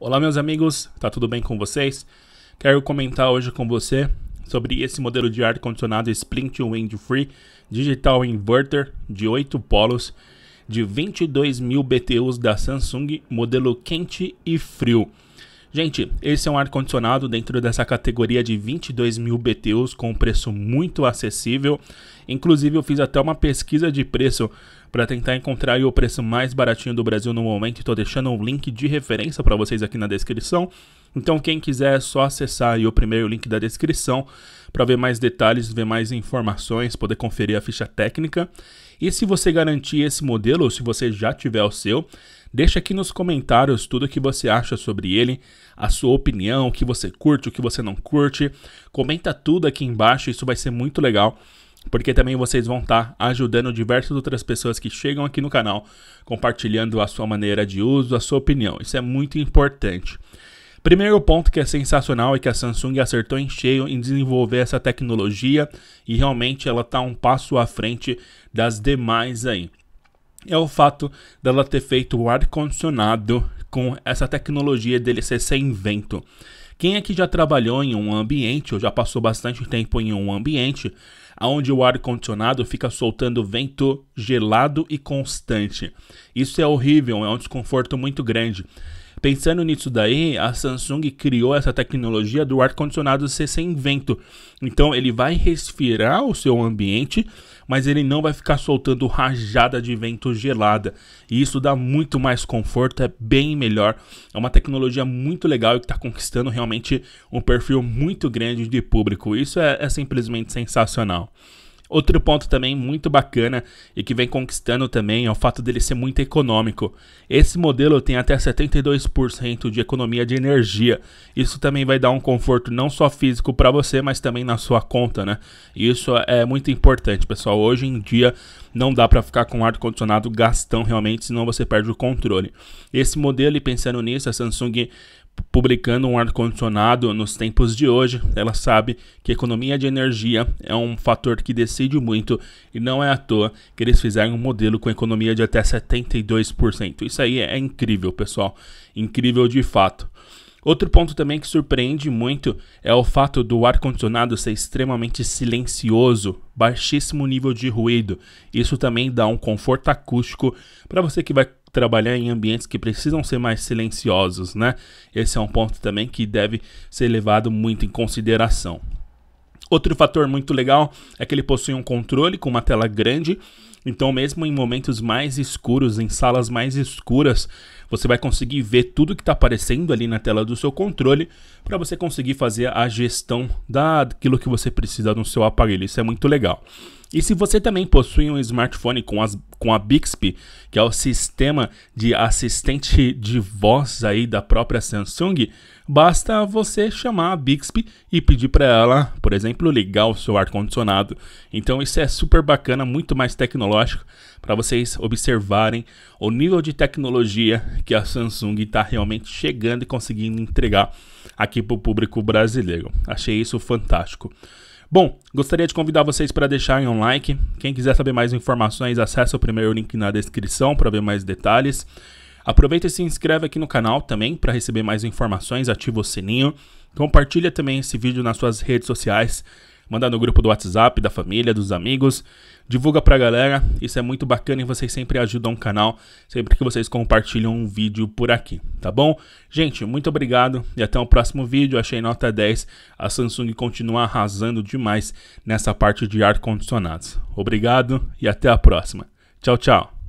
Olá, meus amigos, tá tudo bem com vocês? Quero comentar hoje com você sobre esse modelo de ar-condicionado Splint Wind Free Digital Inverter de 8 polos de 22 mil BTUs da Samsung, modelo quente e frio. Gente, esse é um ar-condicionado dentro dessa categoria de 22 mil BTUs com um preço muito acessível. Inclusive, eu fiz até uma pesquisa de preço para tentar encontrar o preço mais baratinho do Brasil no momento. Estou deixando um link de referência para vocês aqui na descrição. Então, quem quiser é só acessar o primeiro link da descrição para ver mais detalhes, ver mais informações, poder conferir a ficha técnica. E se você garantir esse modelo, ou se você já tiver o seu, deixa aqui nos comentários tudo o que você acha sobre ele, a sua opinião, o que você curte, o que você não curte. Comenta tudo aqui embaixo, isso vai ser muito legal porque também vocês vão estar tá ajudando diversas outras pessoas que chegam aqui no canal, compartilhando a sua maneira de uso, a sua opinião. Isso é muito importante. Primeiro ponto que é sensacional é que a Samsung acertou em cheio em desenvolver essa tecnologia e realmente ela está um passo à frente das demais aí. É o fato dela ter feito o ar-condicionado com essa tecnologia dele ser sem vento. Quem é que já trabalhou em um ambiente ou já passou bastante tempo em um ambiente onde o ar-condicionado fica soltando vento gelado e constante? Isso é horrível, é um desconforto muito grande. Pensando nisso daí, a Samsung criou essa tecnologia do ar-condicionado ser sem vento. Então ele vai resfriar o seu ambiente, mas ele não vai ficar soltando rajada de vento gelada. E isso dá muito mais conforto, é bem melhor. É uma tecnologia muito legal e que está conquistando realmente um perfil muito grande de público. Isso é, é simplesmente sensacional. Outro ponto também muito bacana e que vem conquistando também é o fato dele ser muito econômico. Esse modelo tem até 72% de economia de energia. Isso também vai dar um conforto não só físico para você, mas também na sua conta, né? Isso é muito importante, pessoal. Hoje em dia não dá para ficar com ar condicionado gastão realmente, senão você perde o controle. Esse modelo, e pensando nisso, a Samsung publicando um ar-condicionado nos tempos de hoje, ela sabe que economia de energia é um fator que decide muito e não é à toa que eles fizeram um modelo com economia de até 72%. Isso aí é incrível, pessoal. Incrível de fato. Outro ponto também que surpreende muito é o fato do ar-condicionado ser extremamente silencioso, baixíssimo nível de ruído. Isso também dá um conforto acústico para você que vai trabalhar em ambientes que precisam ser mais silenciosos, né? Esse é um ponto também que deve ser levado muito em consideração. Outro fator muito legal é que ele possui um controle com uma tela grande então, mesmo em momentos mais escuros, em salas mais escuras, você vai conseguir ver tudo que está aparecendo ali na tela do seu controle para você conseguir fazer a gestão daquilo que você precisa no seu aparelho. Isso é muito legal. E se você também possui um smartphone com, as, com a Bixby, que é o sistema de assistente de voz aí da própria Samsung, basta você chamar a Bixby e pedir para ela, por exemplo, ligar o seu ar-condicionado. Então isso é super bacana, muito mais tecnológico tecnológico para vocês observarem o nível de tecnologia que a Samsung está realmente chegando e conseguindo entregar aqui para o público brasileiro. Achei isso fantástico. Bom, gostaria de convidar vocês para deixarem um like. Quem quiser saber mais informações, acesse o primeiro link na descrição para ver mais detalhes. Aproveita e se inscreve aqui no canal também para receber mais informações, ativa o sininho. Compartilha também esse vídeo nas suas redes sociais manda no grupo do WhatsApp, da família, dos amigos, divulga pra galera, isso é muito bacana e vocês sempre ajudam o canal, sempre que vocês compartilham um vídeo por aqui, tá bom? Gente, muito obrigado e até o próximo vídeo, achei nota 10, a Samsung continua arrasando demais nessa parte de ar-condicionados. Obrigado e até a próxima. Tchau, tchau!